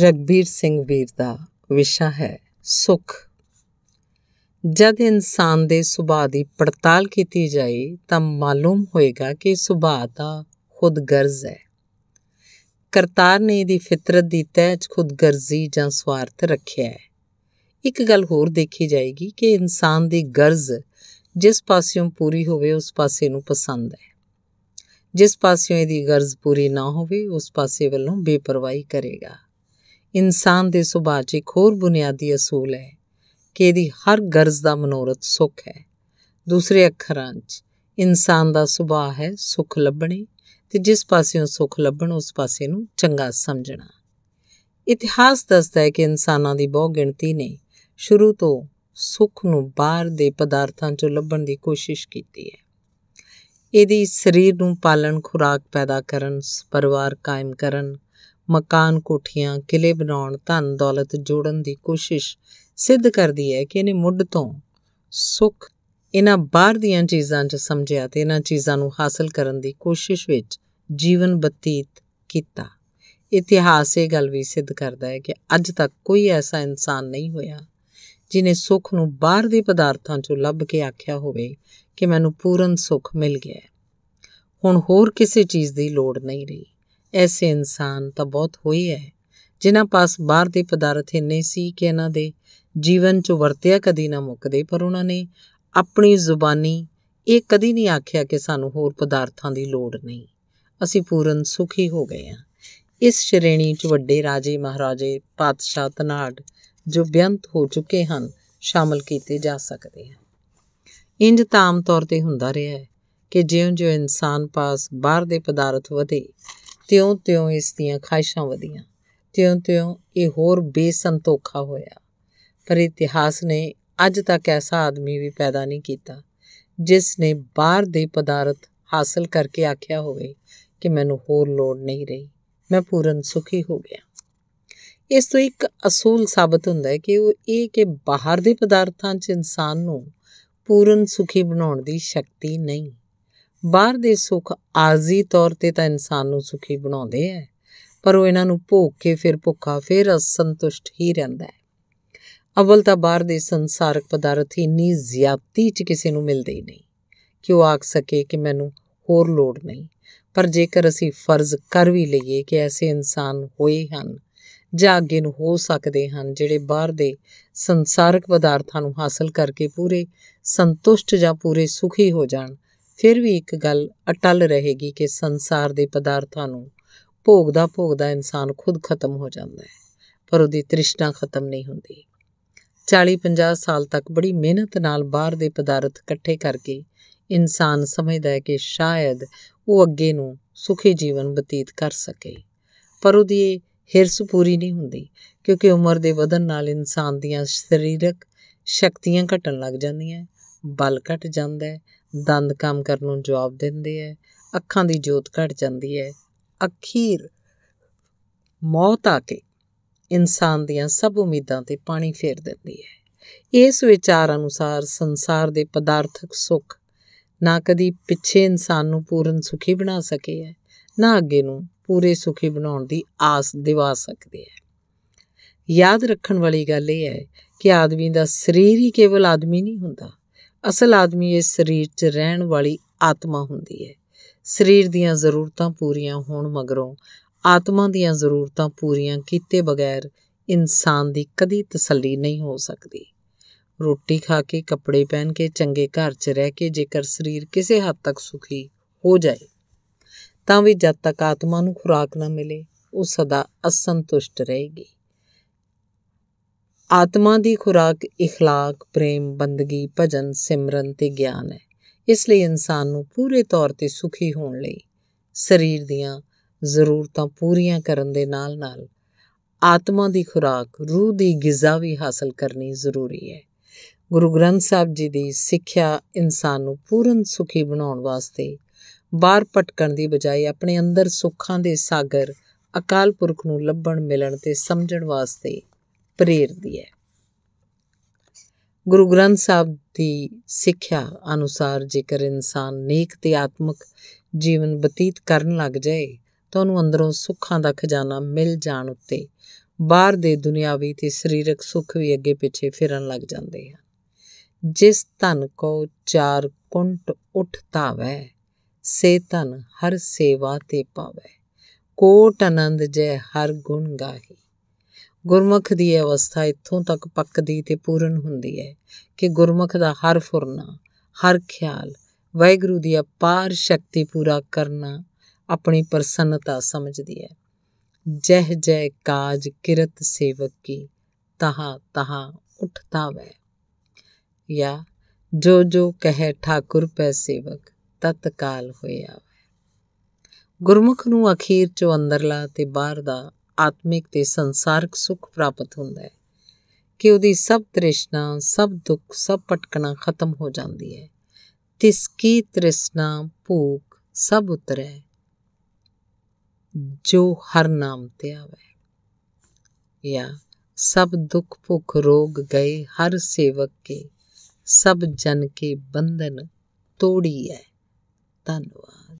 ਰਗਬੀਰ ਸਿੰਘ ਵੀਰ ਦਾ ਵਿਸ਼ਾ ਹੈ ਸੁਖ ਜਦ ਇਨਸਾਨ ਦੇ ਸੁਭਾਅ ਦੀ ਪੜਤਾਲ ਕੀਤੀ ਜਾਏ ਤਾਂ ਮਾਲੂਮ ਹੋਏਗਾ ਕਿ ਸੁਭਾਅ ਦਾ ਖੁਦਗਰਜ਼ ਹੈ ਕਰਤਾਰ ਨੇ ਇਹਦੀ ਫਿਤਰਤ ਦੀ ਤਹਿ ਖੁਦਗਰਜ਼ੀ ਜਾਂ ਸਵਾਰਥ ਰੱਖਿਆ ਹੈ ਇੱਕ ਗੱਲ ਹੋਰ ਦੇਖੀ ਜਾਏਗੀ ਕਿ ਇਨਸਾਨ ਦੀ ਗਰਜ਼ ਜਿਸ ਪਾਸਿਓਂ ਪੂਰੀ ਹੋਵੇ ਉਸ ਪਾਸੇ ਨੂੰ ਪਸੰਦ ਹੈ ਜਿਸ ਪਾਸਿਓਂ ਇਹਦੀ ਗਰਜ਼ ਪੂਰੀ ਨਾ ਹੋਵੇ ਉਸ ਪਾਸੇ ਵੱਲੋਂ ਬੇਪਰਵਾਹੀ ਕਰੇਗਾ ਇਨਸਾਨ ਦੇ ਸੁਭਾਅ 'ਚ ਇੱਕ ਹੋਰ ਬੁਨਿਆਦੀ ਅਸੂਲ ਹੈ ਕਿ ਇਹਦੀ ਹਰ ਗਰਜ਼ ਦਾ ਮਨੋਰਥ ਸੁੱਖ ਹੈ ਦੂਸਰੇ ਅੱਖਰਾਂ 'ਚ ਇਨਸਾਨ ਦਾ ਸੁਭਾਅ ਹੈ ਸੁੱਖ ਲੱਭਣੇ ਤੇ ਜਿਸ ਪਾਸਿਓਂ ਸੁੱਖ ਲੱਭਣ ਉਸ ਪਾਸੇ ਨੂੰ ਚੰਗਾ ਸਮਝਣਾ ਇਤਿਹਾਸ ਦੱਸਦਾ ਹੈ ਕਿ ਇਨਸਾਨਾਂ ਦੀ ਬਹੁ ਗਿਣਤੀ ਨੇ ਸ਼ੁਰੂ ਤੋਂ ਸੁੱਖ ਨੂੰ ਬਾਹਰ ਦੇ ਪਦਾਰਥਾਂ 'ਚੋਂ ਲੱਭਣ ਦੀ ਕੋਸ਼ਿਸ਼ ਕੀਤੀ ਹੈ ਇਹਦੀ ਸਰੀਰ ਨੂੰ ਪਾਲਣ ਖੁਰਾਕ ਪੈਦਾ ਕਰਨ ਪਰਿਵਾਰ ਕਾਇਮ ਕਰਨ ਮਕਾਨ ਕੋਠੀਆਂ ਕਿਲੇ ਬਣਾਉਣ ਧਨ ਦੌਲਤ ਜੋੜਨ ਦੀ ਕੋਸ਼ਿਸ਼ ਸਿੱਧ ਕਰਦੀ ਹੈ ਕਿ ਇਹਨੇ ਮੁੱਢ ਤੋਂ ਸੁੱਖ ਇਹਨਾਂ ਬਾਹਰ ਦੀਆਂ ਚੀਜ਼ਾਂ 'ਚ ਸਮਝਿਆ ਤੇ ਇਹਨਾਂ ਚੀਜ਼ਾਂ ਨੂੰ ਹਾਸਲ ਕਰਨ ਦੀ ਕੋਸ਼ਿਸ਼ ਵਿੱਚ ਜੀਵਨ ਬਤੀਤ ਕੀਤਾ ਇਤਿਹਾਸ ਇਹ ਗੱਲ ਵੀ ਸਿੱਧ ਕਰਦਾ ਹੈ ਕਿ ਅੱਜ ਤੱਕ ਕੋਈ ਐਸਾ ਇਨਸਾਨ ਨਹੀਂ ਹੋਇਆ ਜਿਨੇ ਸੁੱਖ ਨੂੰ ਬਾਹਰ ਦੇ ਪਦਾਰਥਾਂ 'ਚੋਂ ਲੱਭ ਕੇ ਆਖਿਆ ਹੋਵੇ ਕਿ ਮੈਨੂੰ ਪੂਰਨ ਸੁੱਖ ਮਿਲ ਗਿਆ ਹੁਣ ਹੋਰ ਕਿਸੇ ਚੀਜ਼ ਦੀ ਲੋੜ ਨਹੀਂ ਰਹੀ ਐਸੇ ਇਨਸਾਨ ਤਾਂ ਬਹੁਤ ਹੋਏ ਐ ਜਿਨ੍ਹਾਂ ਪਾਸ ਬਾਹਰ ਦੇ ਪਦਾਰਥ ਇੰਨੇ ਸੀ ਕਿ ਇਹਨਾਂ ਦੇ ਜੀਵਨ 'ਚ ਵਰਤਿਆ ਕਦੀ ਨਾ ਮੁੱਕਦੇ ਪਰ ਉਹਨਾਂ ਨੇ ਆਪਣੀ ਜ਼ੁਬਾਨੀ ਇਹ ਕਦੀ ਨਹੀਂ ਆਖਿਆ ਕਿ ਸਾਨੂੰ ਹੋਰ ਪਦਾਰਥਾਂ ਦੀ ਲੋੜ ਨਹੀਂ ਅਸੀਂ ਪੂਰਨ ਸੁਖੀ ਹੋ ਗਏ ਆ ਇਸ ਸ਼੍ਰੇਣੀ 'ਚ ਵੱਡੇ ਰਾਜੇ ਮਹਾਰਾਜੇ ਪਾਤਸ਼ਾਹ ਤਨਾੜ ਜੋ ਬਿਆੰਤ ਹੋ ਚੁੱਕੇ ਹਨ ਸ਼ਾਮਲ ਕੀਤੇ ਜਾ ਸਕਦੇ ਹਨ ਇੰਜ ਤਾਂ ਆਮ ਤੌਰ ਤੇ ਹੁੰਦਾ ਰਿਹਾ ਹੈ ਕਿ ਜਿਉਂ-ਜਿਉਂ ਇਨਸਾਨ ਪਾਸ ਬਾਹਰ ਦੇ ਪਦਾਰਥ ਵਧੇ ਤਿਉਂ-ਤਿਉਂ ਇਸ ਦੀਆਂ ਖਾਹਿਸ਼ਾਂ ਵਧੀਆਂ ਤਿਉਂ-ਤਿਉਂ ਇਹ ਹੋਰ ਬੇਸੰਤੋਖਾ ਹੋਇਆ ਪਰ ਇਤਿਹਾਸ ਨੇ ਅੱਜ ਤੱਕ ਐਸਾ ਆਦਮੀ ਵੀ ਪੈਦਾ ਨਹੀਂ ਕੀਤਾ ਜਿਸ ਨੇ ਬਾਹਰ ਦੇ ਪਦਾਰਥ ਹਾਸਲ ਕਰਕੇ ਆਖਿਆ ਹੋਵੇ ਕਿ ਮੈਨੂੰ ਹੋਰ ਲੋੜ ਨਹੀਂ ਰਹੀ ਮੈਂ ਪੂਰਨ ਸੁਖੀ ਹੋ ਗਿਆ ਇਸ ਤੋਂ ਇੱਕ ਅਸੂਲ ਸਾਬਤ ਹੁੰਦਾ ਹੈ ਕਿ ਉਹ ਇਹ ਕਿ ਬਾਹਰ ਦੇ ਪਦਾਰਥਾਂ 'ਚ ਇਨਸਾਨ ਨੂੰ ਪੂਰਨ ਸੁਖੀ ਬਣਾਉਣ ਦੀ ਸ਼ਕਤੀ ਨਹੀਂ ਬਾਹਰ ਦੇ ਸੁੱਖ ਆਰਜ਼ੀ ਤੌਰ ਤੇ ਤਾਂ ਇਨਸਾਨ ਨੂੰ ਸੁਖੀ ਬਣਾਉਂਦੇ ਐ ਪਰ ਉਹ ਇਹਨਾਂ ਨੂੰ ਭੋਗ ਕੇ ਫਿਰ ਭੁੱਖਾ ਫਿਰ ਅਸੰਤੁਸ਼ਟ ਹੀ ਰਹਿੰਦਾ ਹੈ ਅਵਲ ਤਾਂ ਬਾਹਰ ਦੇ ਸੰਸਾਰਕ ਪਦਾਰਥ ਇੰਨੀ ਜ਼ਿਆਦਤੀ 'ਚ ਕਿਸੇ ਨੂੰ ਮਿਲਦੇ ਹੀ ਨਹੀਂ ਕਿ ਉਹ ਆਖ ਸਕੇ ਕਿ ਮੈਨੂੰ ਹੋਰ ਲੋੜ ਨਹੀਂ ਪਰ ਜੇਕਰ ਅਸੀਂ ਫਰਜ਼ ਕਰ ਵੀ ਲਈਏ ਕਿ ਐਸੇ ਇਨਸਾਨ ਹੋਏ ਹਨ ਜਾਂ ਅੱਗੇ ਨੂੰ ਹੋ ਸਕਦੇ ਹਨ ਜਿਹੜੇ ਬਾਹਰ ਦੇ ਸੰਸਾਰਕ ਪਦਾਰਥਾਂ ਨੂੰ ਹਾਸਲ ਕਰਕੇ ਪੂਰੇ ਸੰਤੁਸ਼ਟ ਜਾਂ ਪੂਰੇ ਸੁਖੀ ਹੋ ਜਾਣ ਫਿਰ ਵੀ ਇੱਕ ਗੱਲ ਅਟਲ ਰਹੇਗੀ ਕਿ ਸੰਸਾਰ ਦੇ ਪਦਾਰਥਾਂ ਨੂੰ ਭੋਗਦਾ ਭੋਗਦਾ ਇਨਸਾਨ ਖੁਦ ਖਤਮ ਹੋ ਜਾਂਦਾ ਹੈ ਪਰ ਉਹਦੀ ਤ੍ਰਿਸ਼ਨਾ ਖਤਮ ਨਹੀਂ ਹੁੰਦੀ 40-50 ਸਾਲ ਤੱਕ ਬੜੀ ਮਿਹਨਤ ਨਾਲ ਬਾਹਰ ਦੇ ਪਦਾਰਥ ਇਕੱਠੇ ਕਰਕੇ ਇਨਸਾਨ ਸਮਝਦਾ ਹੈ ਕਿ ਸ਼ਾਇਦ ਉਹ ਅੱਗੇ ਨੂੰ ਸੁਖੀ ਜੀਵਨ ਬਤੀਤ ਕਰ ਸਕੇ ਪਰ ਉਹਦੀ ਹਿਰਸ ਪੂਰੀ ਨਹੀਂ ਹੁੰਦੀ ਕਿਉਂਕਿ ਉਮਰ ਦੇ ਵਧਣ ਨਾਲ ਇਨਸਾਨ ਦੀਆਂ ਸਰੀਰਕ ਸ਼ਕਤੀਆਂ ਘਟਣ ਲੱਗ ਜਾਂਦੀਆਂ ਬਲ ਘਟ ਜਾਂਦਾ ਹੈ ਦੰਦ ਕੰਮ ਕਰਨ ਨੂੰ ਜਵਾਬ ਦਿੰਦੇ ਐ ਅੱਖਾਂ ਦੀ ਜੋਤ ਘਟ ਜਾਂਦੀ ਐ ਅਖੀਰ ਮੌਤ ਆ ਕੇ ਇਨਸਾਨ ਦੀਆਂ ਸਭ ਉਮੀਦਾਂ ਤੇ ਪਾਣੀ ਫੇਰ ਦਿੰਦੀ ਐ ਇਸ ਵਿਚਾਰ ਅਨੁਸਾਰ ਸੰਸਾਰ ਦੇ ਪਦਾਰਥਕ ਸੁੱਖ ਨਾ ਕਦੀ ਪਿੱਛੇ ਇਨਸਾਨ ਨੂੰ ਪੂਰਨ ਸੁਖੀ ਬਣਾ ਸਕੇ ਐ ਨਾ ਅੱਗੇ ਨੂੰ ਪੂਰੇ ਸੁਖੀ ਬਣਾਉਣ ਦੀ ਆਸ ਦਿਵਾ ਸਕਦੇ ਐ ਯਾਦ ਰੱਖਣ ਵਾਲੀ ਗੱਲ ਇਹ ਹੈ ਕਿ ਆਦਮੀ ਦਾ ਸਰੀਰ ਹੀ ਕੇਵਲ ਆਦਮੀ ਨਹੀਂ ਹੁੰਦਾ ਅਸਲ ਆਦਮੀ ਇਸ ਸਰੀਰ 'ਚ ਰਹਿਣ ਵਾਲੀ ਆਤਮਾ ਹੁੰਦੀ ਹੈ ਸਰੀਰ ਦੀਆਂ ਜ਼ਰੂਰਤਾਂ ਪੂਰੀਆਂ ਹੋਣ ਮਗਰੋਂ ਆਤਮਾ ਦੀਆਂ ਜ਼ਰੂਰਤਾਂ ਪੂਰੀਆਂ ਕੀਤੇ ਬਗੈਰ ਇਨਸਾਨ ਦੀ ਕਦੀ ਤਸੱਲੀ ਨਹੀਂ ਹੋ ਸਕਦੀ ਰੋਟੀ ਖਾ ਕੇ ਕੱਪੜੇ ਪਹਿਨ ਕੇ ਚੰਗੇ ਘਰ 'ਚ ਰਹਿ ਕੇ ਜੇਕਰ ਸਰੀਰ ਕਿਸੇ ਹੱਦ ਤੱਕ ਸੁਖੀ ਹੋ ਜਾਏ ਤਾਂ ਵੀ ਜਦ ਤੱਕ ਆਤਮਾ ਨੂੰ ਖੁਰਾਕ ਨਾ ਮਿਲੇ ਉਹ ਸਦਾ ਅਸੰਤੁਸ਼ਟ ਰਹੇਗੀ ਆਤਮਾ ਦੀ ਖੁਰਾਕ اخلاق ਪ੍ਰੇਮ ਬੰਦਗੀ ਭਜਨ ਸਿਮਰਨ ਤੇ ਗਿਆਨ ਹੈ ਇਸ ਲਈ ਇਨਸਾਨ ਨੂੰ ਪੂਰੇ ਤੌਰ ਤੇ ਸੁਖੀ ਹੋਣ ਲਈ ਸਰੀਰ ਦੀਆਂ ਜ਼ਰੂਰਤਾਂ ਪੂਰੀਆਂ ਕਰਨ ਦੇ ਨਾਲ-ਨਾਲ ਆਤਮਾ ਦੀ ਖੁਰਾਕ ਰੂਹ ਦੀ ਗਿਜ਼ਾ ਵੀ ਹਾਸਲ ਕਰਨੀ ਜ਼ਰੂਰੀ ਹੈ ਗੁਰੂ ਗ੍ਰੰਥ ਸਾਹਿਬ ਜੀ ਦੀ ਸਿੱਖਿਆ ਇਨਸਾਨ ਨੂੰ ਪੂਰਨ ਸੁਖੀ ਬਣਾਉਣ ਵਾਸਤੇ ਬਾਹਰ ਪਟਕਣ ਦੀ ਬਜਾਏ ਆਪਣੇ ਅੰਦਰ ਸੁੱਖਾਂ ਦੇ ਸਾਗਰ ਅਕਾਲ ਪੁਰਖ ਨੂੰ ਲੱਭਣ ਮਿਲਣ ਤੇ ਸਮਝਣ ਵਾਸਤੇ ਪ੍ਰੇਰਦੀ ਹੈ ਗੁਰੂ ਗ੍ਰੰਥ ਸਾਹਿਬ ਦੀ ਸਿੱਖਿਆ ਅਨੁਸਾਰ ਜੇਕਰ ਇਨਸਾਨ ਨੇਕ ਤੇ ਆਤਮਿਕ ਜੀਵਨ ਬਤੀਤ ਕਰਨ ਲੱਗ ਜਾਏ ਤਾਂ ਉਹਨੂੰ ਅੰਦਰੋਂ ਸੁੱਖਾਂ ਦਾ ਖਜ਼ਾਨਾ ਮਿਲ ਜਾਣ ਉੱਤੇ ਬਾਹਰ ਦੇ ਦੁਨਿਆਵੀ ਤੇ ਸਰੀਰਕ ਸੁੱਖ ਵੀ ਅੱਗੇ ਪਿੱਛੇ ਫਿਰਨ ਲੱਗ ਜਾਂਦੇ ਹਨ ਜਿਸ ਧਨ ਕੋ ਚਾਰ ਕੁੰਟ ਵੈ ਸੇ ਧਨ ਹਰ ਸੇਵਾ ਤੇ ਪਾਵੇ ਕੋਟ ਆਨੰਦ ਜੈ ਹਰ ਗੁਣ ਗਾਹੀ ਗੁਰਮੁਖ ਦੀ ਅਵਸਥਾ ਇੱਥੋਂ ਤੱਕ ਪੱਕਦੀ ਤੇ ਪੂਰਨ ਹੁੰਦੀ ਹੈ ਕਿ ਗੁਰਮੁਖ ਦਾ ਹਰ ਫੁਰਨਾ ਹਰ ਖਿਆਲ ਵੈਗੁਰੂ ਦੀ ਅਪਾਰ ਸ਼ਕਤੀ ਪੂਰਾ ਕਰਨਾ ਆਪਣੀ ਪ੍ਰਸੰਨਤਾ ਸਮਝਦੀ ਹੈ ਜਹ ਜੈ ਕਾਜ ਕਿਰਤ ਸੇਵਕ ਕੀ ਤਹਾ ਤਹਾ ਉੱਠਦਾ ਵੈ ਯਾ ਜੋ ਜੋ ਕਹੇ ਠਾਕੁਰ ਪੈ ਸੇਵਕ ਤਤਕਾਲ ਹੋਇਆ ਗੁਰਮੁਖ ਨੂੰ ਅਖੀਰ ਚੋਂ ਅੰਦਰਲਾ ਤੇ ਬਾਹਰ ਦਾ ਆਤਮਿਕ ਤੇ ਸੰਸਾਰਿਕ ਸੁੱਖ ਪ੍ਰਾਪਤ ਹੁੰਦਾ ਹੈ ਕਿ ਉਹਦੀ ਸਭ ਤ੍ਰਿਸ਼ਨਾ ਸਭ ਦੁੱਖ ਸਭ ਪਟਕਣਾ ਖਤਮ ਹੋ ਜਾਂਦੀ ਹੈ ਤਿਸ ਕੀ ਤ੍ਰਿਸ਼ਨਾ ਭੂਖ ਸਭ ਉਤਰੈ ਜੋ ਹਰ ਨਾਮ ਤੇ ਆਵੇ ਯਾ ਸਭ ਦੁੱਖ ਭੁੱਖ ਰੋਗ ਗਏ ਹਰ ਸੇਵਕ ਕੇ ਸਭ ਜਨ ਕੇ ਬੰਧਨ ਤੋੜੀ ਹੈ ਧੰਨਵਾਦ